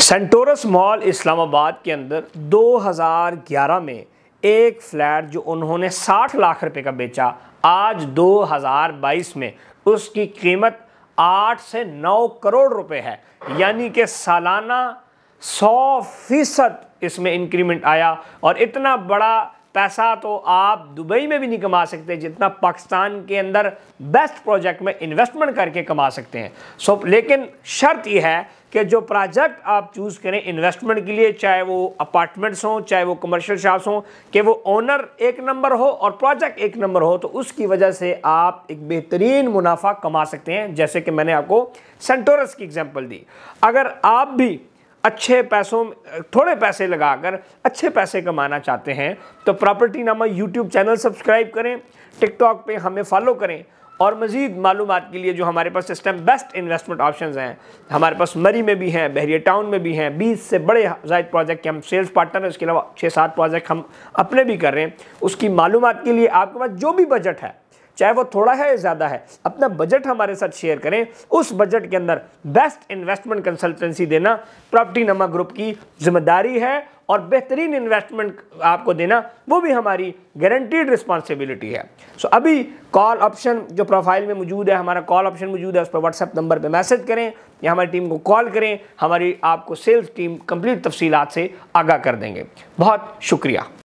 Centaurus mall Islamabad के अंदर 2011 में एक फ्लैट जो उन्होंने 60 लाख रुपए का बेचा आज 2022 में उसकी कीमत 8 से 9 करोड़ रुपए है यानी कि सालाना 100 फीसद इसमें इंक्रीमेंट आया और इतना बड़ा पैसा तो आप दुबई में भी नहीं कमा सकते जितना पाकिस्तान के अंदर बेस्ट प्रोजेक्ट में इन्वेस्टमेंट करके कमा सकते हैं सो so, लेकिन शर्त यह है कि जो प्रोजेक्ट आप चूज़ करें इन्वेस्टमेंट के लिए चाहे वो अपार्टमेंट्स हों चाहे वो कमर्शियल शॉप्स हों कि वो ओनर एक नंबर हो और प्रोजेक्ट एक नंबर हो तो उसकी वजह से आप एक बेहतरीन मुनाफा कमा सकते हैं जैसे कि मैंने आपको सेंटोरस की एग्जांपल दी अगर आप भी अच्छे पैसों थोड़े पैसे लगाकर अच्छे पैसे कमाना चाहते हैं तो property Nama YouTube channel subscribe करें टिकटॉक पे हमें फॉलो करें और मज़ीद मालूम के लिए जो हमारे पास इस टाइम बेस्ट इन्वेस्टमेंट ऑप्शन हैं हमारे पास मरी में भी हैं बहरिया टाउन में भी हैं बीस से बड़े जायद प्रोजेक्ट के हम सेल्स पार्टनर हैं उसके अलावा छः सात प्रोजेक्ट हम अपने भी कर रहे हैं उसकी मालूम के लिए आपके पास जो भी बजट है चाहे वो थोड़ा है या ज़्यादा है अपना बजट हमारे साथ शेयर करें उस बजट के अंदर बेस्ट इन्वेस्टमेंट कंसल्टेंसी देना प्रॉपर्टी नमा ग्रुप की जिम्मेदारी है और बेहतरीन इन्वेस्टमेंट आपको देना वो भी हमारी गारंटीड रिस्पॉन्सिबिलिटी है सो so, अभी कॉल ऑप्शन जो प्रोफाइल में मौजूद है हमारा कॉल ऑप्शन मौजूद है उस पर व्हाट्सएप नंबर पर मैसेज करें या हमारी टीम को कॉल करें हमारी आपको सेल्स टीम कंप्लीट तफसीलात से आगाह कर देंगे बहुत शुक्रिया